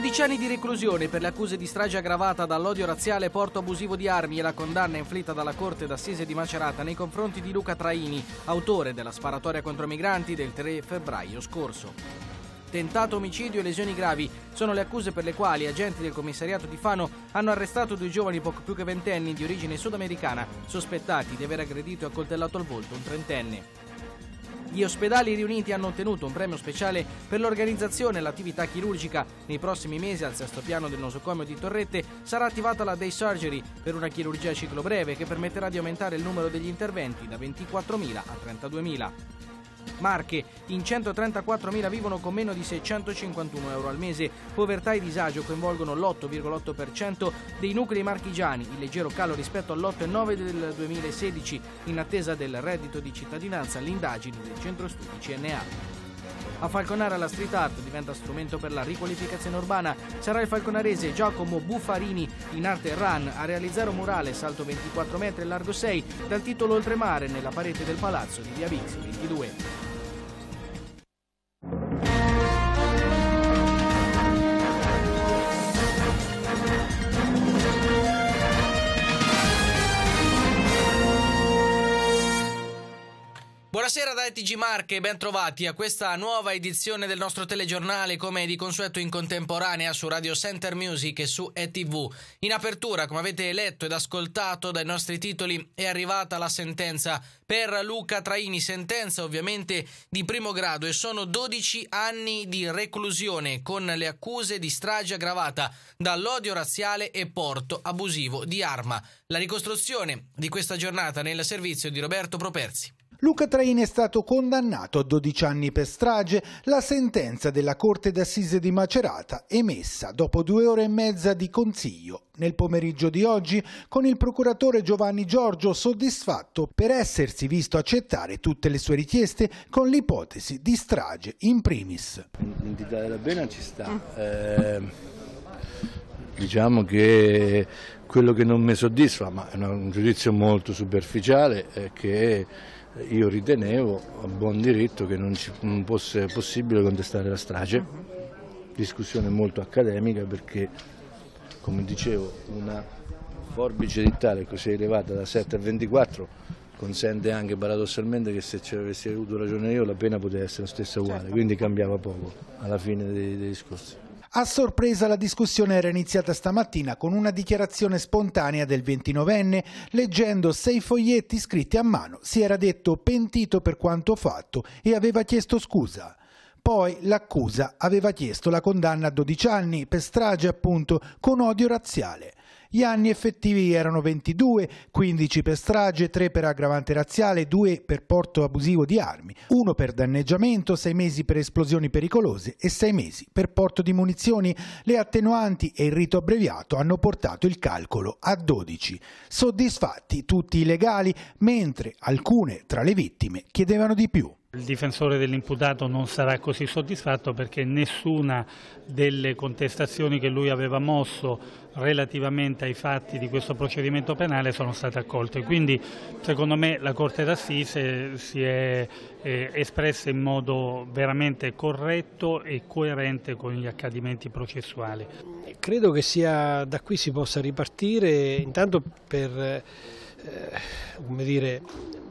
12 anni di reclusione per le accuse di strage aggravata dall'odio razziale, porto abusivo di armi e la condanna inflitta dalla Corte d'Assise di Macerata nei confronti di Luca Traini, autore della sparatoria contro migranti del 3 febbraio scorso. Tentato omicidio e lesioni gravi sono le accuse per le quali agenti del commissariato di Fano hanno arrestato due giovani poco più che ventenni di origine sudamericana, sospettati di aver aggredito e accoltellato al volto un trentenne. Gli ospedali riuniti hanno ottenuto un premio speciale per l'organizzazione e l'attività chirurgica. Nei prossimi mesi al sesto piano del nosocomio di Torrette sarà attivata la Day Surgery per una chirurgia a ciclo breve che permetterà di aumentare il numero degli interventi da 24.000 a 32.000. Marche, in 134.000 vivono con meno di 651 euro al mese. Povertà e disagio coinvolgono l'8,8% dei nuclei marchigiani, il leggero calo rispetto all'8,9 del 2016, in attesa del reddito di cittadinanza, l'indagine del centro studi CNA. A Falconara la street art diventa strumento per la riqualificazione urbana. Sarà il falconarese Giacomo Buffarini in arte run a realizzare un murale salto 24 metri e largo 6 dal titolo Oltremare nella parete del palazzo di Via Vizio 22. da TG Marche, ben trovati a questa nuova edizione del nostro telegiornale come di consueto in contemporanea su Radio Center Music e su ETV. In apertura, come avete letto ed ascoltato dai nostri titoli, è arrivata la sentenza per Luca Traini, sentenza ovviamente di primo grado e sono 12 anni di reclusione con le accuse di strage aggravata dall'odio razziale e porto abusivo di arma. La ricostruzione di questa giornata nel servizio di Roberto Properzi. Luca Traini è stato condannato a 12 anni per strage, la sentenza della Corte d'Assise di Macerata emessa dopo due ore e mezza di consiglio. Nel pomeriggio di oggi con il procuratore Giovanni Giorgio soddisfatto per essersi visto accettare tutte le sue richieste con l'ipotesi di strage in primis. L'entità della pena ci sta. Eh, diciamo che quello che non mi soddisfa, ma è un giudizio molto superficiale, è che io ritenevo a buon diritto che non, ci, non fosse possibile contestare la strage, discussione molto accademica perché come dicevo una forbice dittale così elevata da 7 a 24 consente anche paradossalmente che se ci avessi avuto ragione io la pena poteva essere la stessa uguale, certo. quindi cambiava poco alla fine dei, dei discorsi. A sorpresa la discussione era iniziata stamattina con una dichiarazione spontanea del 29enne. Leggendo sei foglietti scritti a mano si era detto pentito per quanto fatto e aveva chiesto scusa. Poi l'accusa aveva chiesto la condanna a 12 anni per strage appunto con odio razziale. Gli anni effettivi erano 22, 15 per strage, 3 per aggravante razziale, 2 per porto abusivo di armi, 1 per danneggiamento, 6 mesi per esplosioni pericolose e 6 mesi per porto di munizioni. Le attenuanti e il rito abbreviato hanno portato il calcolo a 12. Soddisfatti tutti i legali, mentre alcune tra le vittime chiedevano di più. Il difensore dell'imputato non sarà così soddisfatto perché nessuna delle contestazioni che lui aveva mosso relativamente ai fatti di questo procedimento penale sono state accolte. Quindi secondo me la Corte d'Assise si è eh, espressa in modo veramente corretto e coerente con gli accadimenti processuali. Credo che sia, da qui si possa ripartire intanto per eh, dire,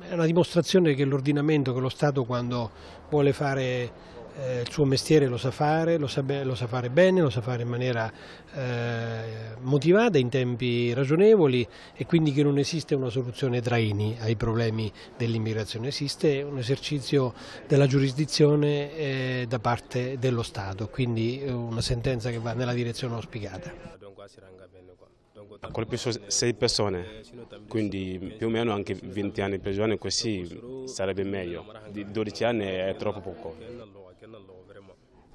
è una dimostrazione che l'ordinamento, che lo Stato quando vuole fare eh, il suo mestiere lo sa fare, lo sa, lo sa, fare bene, lo sa fare in maniera eh, motivata, in tempi ragionevoli e quindi che non esiste una soluzione traini ai problemi dell'immigrazione, esiste un esercizio della giurisdizione eh, da parte dello Stato, quindi eh, una sentenza che va nella direzione auspicata ha colpito sei persone, quindi più o meno anche 20 anni in prigione, così sarebbe meglio. 12 anni è troppo poco.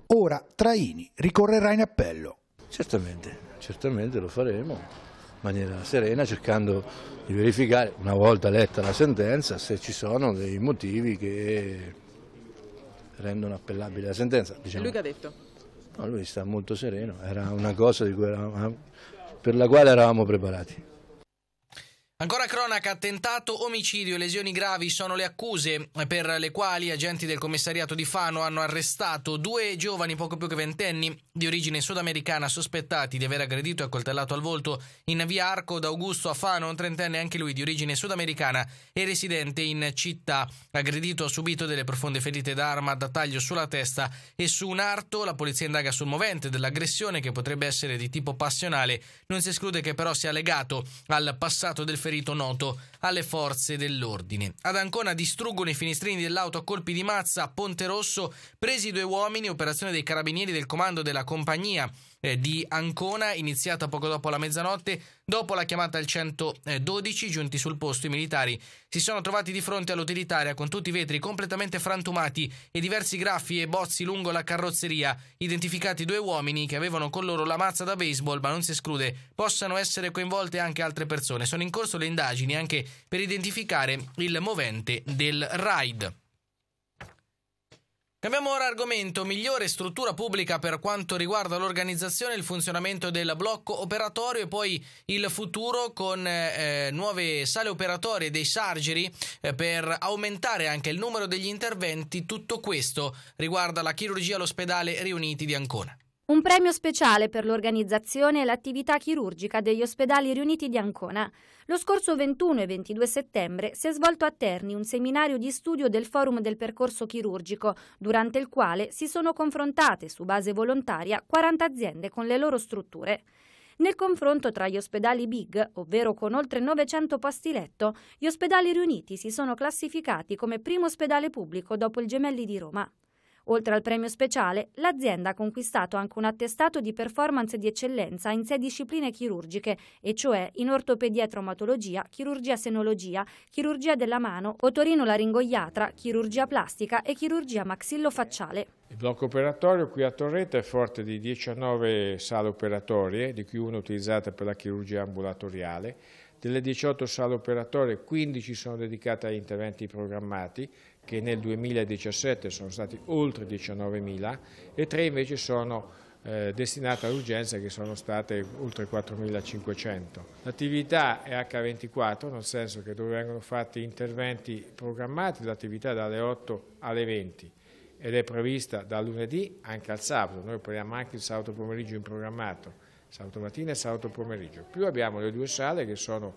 Ora Traini ricorrerà in appello. Certamente, certamente lo faremo in maniera serena cercando di verificare una volta letta la sentenza se ci sono dei motivi che rendono appellabile la sentenza. Diciamo. Lui che ha detto? No, lui sta molto sereno, era una cosa di cui era per la quale eravamo preparati. Ancora cronaca, attentato, omicidio e lesioni gravi sono le accuse per le quali agenti del commissariato di Fano hanno arrestato due giovani poco più che ventenni di origine sudamericana sospettati di aver aggredito e accoltellato al volto in via Arco d'Augusto a Fano un trentenne anche lui di origine sudamericana e residente in città. Aggredito ha subito delle profonde ferite d'arma da taglio sulla testa e su un arto. La polizia indaga sul movente dell'aggressione che potrebbe essere di tipo passionale. Non si esclude che però sia legato al passato del ferito noto moto alle forze dell'ordine. Ad Ancona distruggono i finestrini dell'auto a colpi di mazza a Ponte Rosso, presi due uomini, operazione dei carabinieri del comando della compagnia eh, di Ancona, iniziata poco dopo la mezzanotte. Dopo la chiamata al 112, giunti sul posto, i militari si sono trovati di fronte all'utilitaria con tutti i vetri completamente frantumati e diversi graffi e bozzi lungo la carrozzeria, identificati due uomini che avevano con loro la mazza da baseball, ma non si esclude possano essere coinvolte anche altre persone. Sono in corso le indagini anche per identificare il movente del raid. Cambiamo ora argomento, migliore struttura pubblica per quanto riguarda l'organizzazione e il funzionamento del blocco operatorio e poi il futuro con eh, eh nuove sale operatorie dei sargeri eh, per aumentare anche il numero degli interventi. Tutto questo riguarda la chirurgia all'ospedale Riuniti di Ancona. Un premio speciale per l'organizzazione e l'attività chirurgica degli ospedali riuniti di Ancona. Lo scorso 21 e 22 settembre si è svolto a Terni un seminario di studio del Forum del percorso chirurgico, durante il quale si sono confrontate su base volontaria 40 aziende con le loro strutture. Nel confronto tra gli ospedali big, ovvero con oltre 900 posti letto, gli ospedali riuniti si sono classificati come primo ospedale pubblico dopo il Gemelli di Roma. Oltre al premio speciale, l'azienda ha conquistato anche un attestato di performance di eccellenza in sei discipline chirurgiche, e cioè in ortopedia e traumatologia, chirurgia senologia, chirurgia della mano, otorino-laringoiatra, chirurgia plastica e chirurgia maxillofacciale. Il blocco operatorio qui a Torretta è forte di 19 sale operatorie, di cui una utilizzata per la chirurgia ambulatoriale. Delle 18 sale operatorie, 15 sono dedicate a interventi programmati, che nel 2017 sono stati oltre 19.000 e 3 invece sono eh, destinate all'urgenza che sono state oltre 4.500. L'attività è H24 nel senso che dove vengono fatti interventi programmati l'attività dalle 8 alle 20 ed è prevista dal lunedì anche al sabato, noi operiamo anche il sabato pomeriggio in programmato, sabato mattina e sabato pomeriggio. Più abbiamo le due sale che sono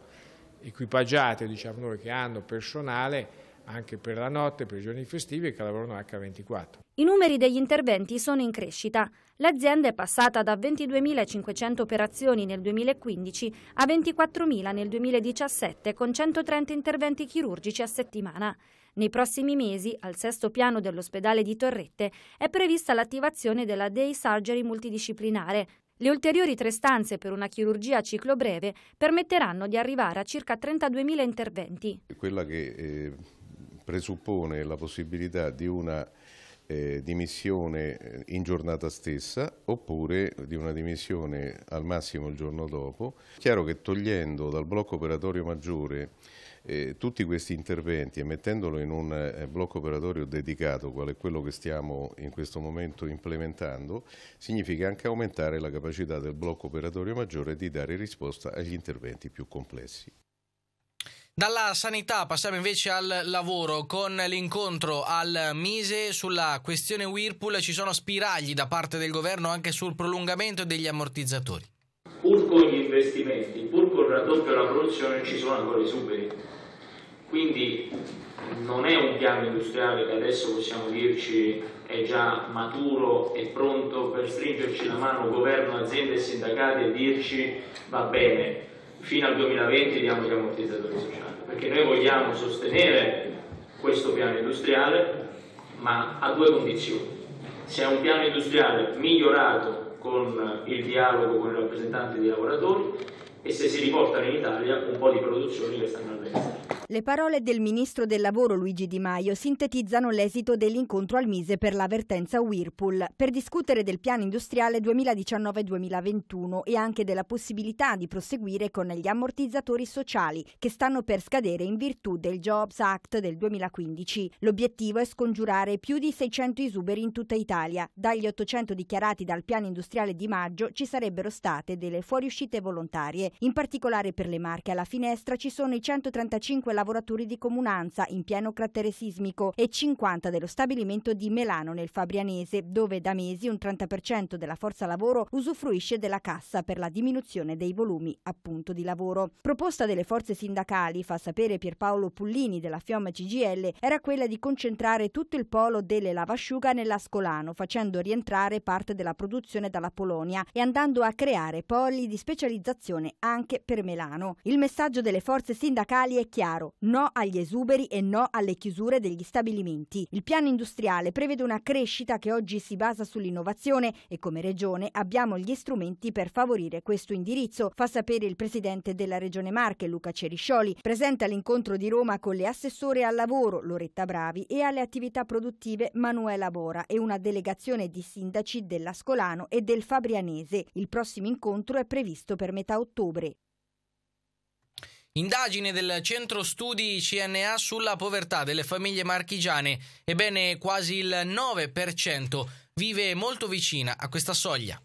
equipaggiate, diciamo noi, che hanno personale anche per la notte, per i giorni festivi e che lavorano H24. I numeri degli interventi sono in crescita. L'azienda è passata da 22.500 operazioni nel 2015 a 24.000 nel 2017 con 130 interventi chirurgici a settimana. Nei prossimi mesi, al sesto piano dell'ospedale di Torrette, è prevista l'attivazione della Day Surgery multidisciplinare, le ulteriori tre stanze per una chirurgia a ciclo breve permetteranno di arrivare a circa 32.000 interventi. Quella che eh, presuppone la possibilità di una eh, dimissione eh, in giornata stessa oppure di una dimissione al massimo il giorno dopo. Chiaro che togliendo dal blocco operatorio maggiore eh, tutti questi interventi e mettendolo in un eh, blocco operatorio dedicato, quale quello che stiamo in questo momento implementando, significa anche aumentare la capacità del blocco operatorio maggiore di dare risposta agli interventi più complessi. Dalla sanità passiamo invece al lavoro con l'incontro al Mise sulla questione Whirlpool ci sono spiragli da parte del governo anche sul prolungamento degli ammortizzatori. Pur con gli investimenti, pur con il raddoppio della produzione ci sono ancora i superi, quindi non è un piano industriale che adesso possiamo dirci è già maturo e pronto per stringerci la mano governo, aziende e sindacati e dirci va bene, fino al 2020 diamo gli ammortizzatori sociali, perché noi vogliamo sostenere questo piano industriale ma a due condizioni. Se è un piano industriale migliorato con il dialogo con i rappresentanti dei lavoratori e se si riportano in Italia un po' di produzioni che stanno all'estero. Le parole del ministro del lavoro Luigi Di Maio sintetizzano l'esito dell'incontro al Mise per l'avvertenza Whirlpool per discutere del piano industriale 2019-2021 e anche della possibilità di proseguire con gli ammortizzatori sociali che stanno per scadere in virtù del Jobs Act del 2015. L'obiettivo è scongiurare più di 600 esuberi in tutta Italia. Dagli 800 dichiarati dal piano industriale di maggio ci sarebbero state delle fuoriuscite volontarie. In particolare per le Marche alla finestra ci sono i 135 lavoratori lavoratori di comunanza in pieno cratere sismico e 50 dello stabilimento di Melano nel Fabrianese, dove da mesi un 30% della forza lavoro usufruisce della cassa per la diminuzione dei volumi appunto di lavoro. Proposta delle forze sindacali, fa sapere Pierpaolo Pullini della Fiom CGL, era quella di concentrare tutto il polo delle lavasciuga nell'Ascolano, facendo rientrare parte della produzione dalla Polonia e andando a creare poli di specializzazione anche per Melano. Il messaggio delle forze sindacali è chiaro, no agli esuberi e no alle chiusure degli stabilimenti. Il piano industriale prevede una crescita che oggi si basa sull'innovazione e come Regione abbiamo gli strumenti per favorire questo indirizzo, fa sapere il Presidente della Regione Marche, Luca Ceriscioli, presente all'incontro di Roma con le assessore al lavoro, Loretta Bravi, e alle attività produttive, Manuela Bora, e una delegazione di sindaci dell'Ascolano e del Fabrianese. Il prossimo incontro è previsto per metà ottobre. Indagine del centro studi CNA sulla povertà delle famiglie marchigiane. Ebbene, quasi il 9% vive molto vicina a questa soglia.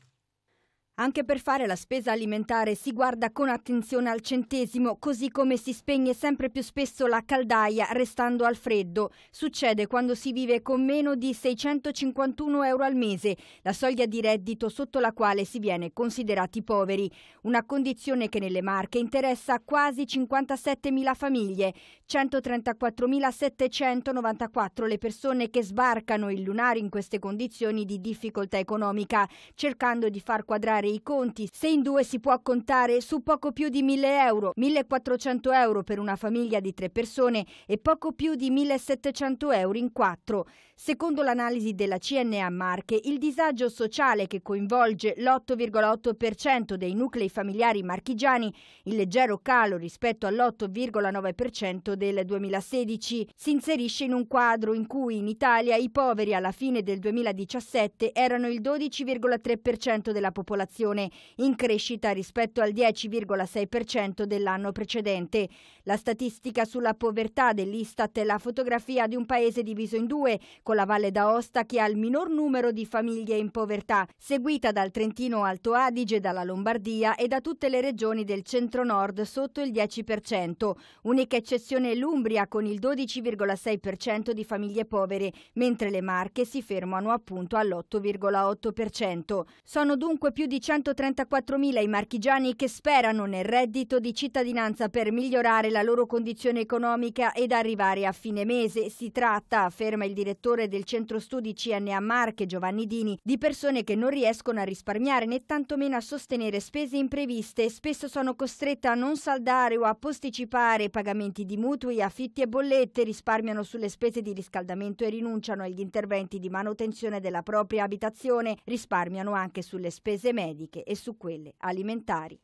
Anche per fare la spesa alimentare si guarda con attenzione al centesimo, così come si spegne sempre più spesso la caldaia restando al freddo. Succede quando si vive con meno di 651 euro al mese, la soglia di reddito sotto la quale si viene considerati poveri. Una condizione che nelle Marche interessa quasi 57.000 famiglie, 134.794 le persone che sbarcano il lunario in queste condizioni di difficoltà economica, cercando di far quadrare fare i conti se in due si può contare su poco più di 1000 euro, 1400 euro per una famiglia di tre persone e poco più di 1700 euro in quattro. Secondo l'analisi della CNA Marche, il disagio sociale che coinvolge l'8,8% dei nuclei familiari marchigiani, il leggero calo rispetto all'8,9% del 2016, si inserisce in un quadro in cui in Italia i poveri alla fine del 2017 erano il 12,3% della popolazione inflazione, in crescita rispetto al 10,6% dell'anno precedente. La statistica sulla povertà dell'Istat è la fotografia di un paese diviso in due, con la Valle d'Aosta che ha il minor numero di famiglie in povertà, seguita dal Trentino Alto Adige, dalla Lombardia e da tutte le regioni del centro-nord sotto il 10%. Unica eccezione è l'Umbria con il 12,6% di famiglie povere, mentre le Marche si fermano appunto all'8,8%. Sono dunque più di 234.000 i marchigiani che sperano nel reddito di cittadinanza per migliorare la loro condizione economica ed arrivare a fine mese. Si tratta, afferma il direttore del centro studi CNA Marche Giovanni Dini, di persone che non riescono a risparmiare né tantomeno a sostenere spese impreviste. Spesso sono costrette a non saldare o a posticipare pagamenti di mutui, affitti e bollette, risparmiano sulle spese di riscaldamento e rinunciano agli interventi di manutenzione della propria abitazione, risparmiano anche sulle spese medie mediche e su quelle alimentari.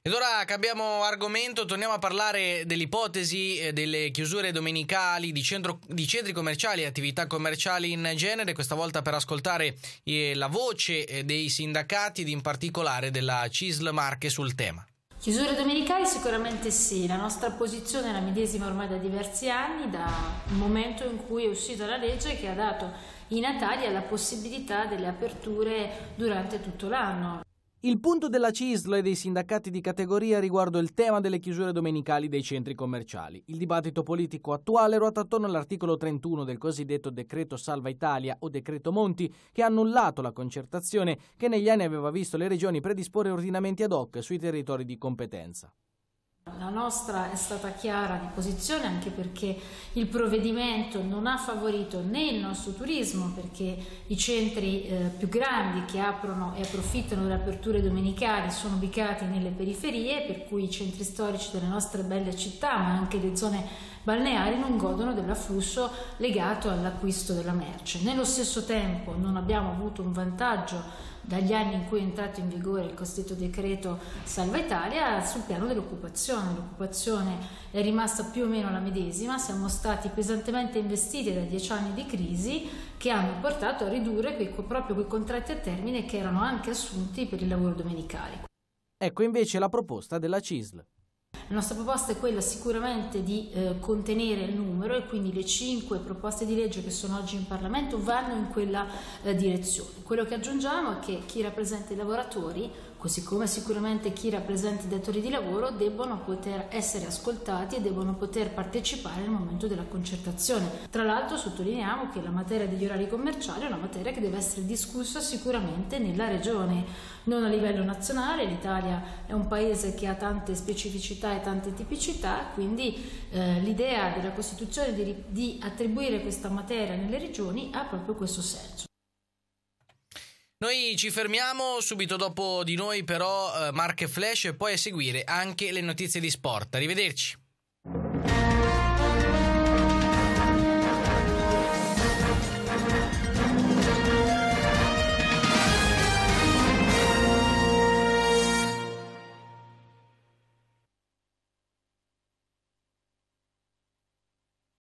Ed ora cambiamo argomento, torniamo a parlare dell'ipotesi eh, delle chiusure domenicali di, centro, di, centri commerciali e attività commerciali in genere, questa volta per ascoltare eh, la voce eh, dei sindacati ed in particolare della CISL Marche sul tema. Chiusure domenicali sicuramente sì, la nostra posizione è la medesima ormai da diversi anni, dal momento in cui è uscita la legge che ha dato i Natali alla possibilità delle aperture durante tutto l'anno. Il punto della CISL e dei sindacati di categoria riguardo il tema delle chiusure domenicali dei centri commerciali. Il dibattito politico attuale ruota attorno all'articolo 31 del cosiddetto decreto Salva Italia o decreto Monti, che ha annullato la concertazione che negli anni aveva visto le regioni predisporre ordinamenti ad hoc sui territori di competenza. La nostra è stata chiara di posizione anche perché il provvedimento non ha favorito né il nostro turismo perché i centri eh, più grandi che aprono e approfittano delle aperture domenicali sono ubicati nelle periferie per cui i centri storici delle nostre belle città ma anche le zone balneari non godono dell'afflusso legato all'acquisto della merce. Nello stesso tempo non abbiamo avuto un vantaggio dagli anni in cui è entrato in vigore il cosiddetto decreto Salva Italia sul piano dell'occupazione. L'occupazione è rimasta più o meno la medesima, siamo stati pesantemente investiti da dieci anni di crisi che hanno portato a ridurre quei, proprio quei contratti a termine che erano anche assunti per il lavoro domenicale. Ecco invece la proposta della CISL. La nostra proposta è quella sicuramente di eh, contenere il numero e quindi le cinque proposte di legge che sono oggi in Parlamento vanno in quella eh, direzione. Quello che aggiungiamo è che chi rappresenta i lavoratori così ecco, come sicuramente chi rappresenta i datori di lavoro debbono poter essere ascoltati e debbono poter partecipare al momento della concertazione. Tra l'altro sottolineiamo che la materia degli orari commerciali è una materia che deve essere discussa sicuramente nella regione, non a livello nazionale, l'Italia è un paese che ha tante specificità e tante tipicità, quindi eh, l'idea della Costituzione di, di attribuire questa materia nelle regioni ha proprio questo senso. Noi ci fermiamo subito dopo di noi però eh, Mark e Flash e poi a seguire anche le notizie di sport. Arrivederci.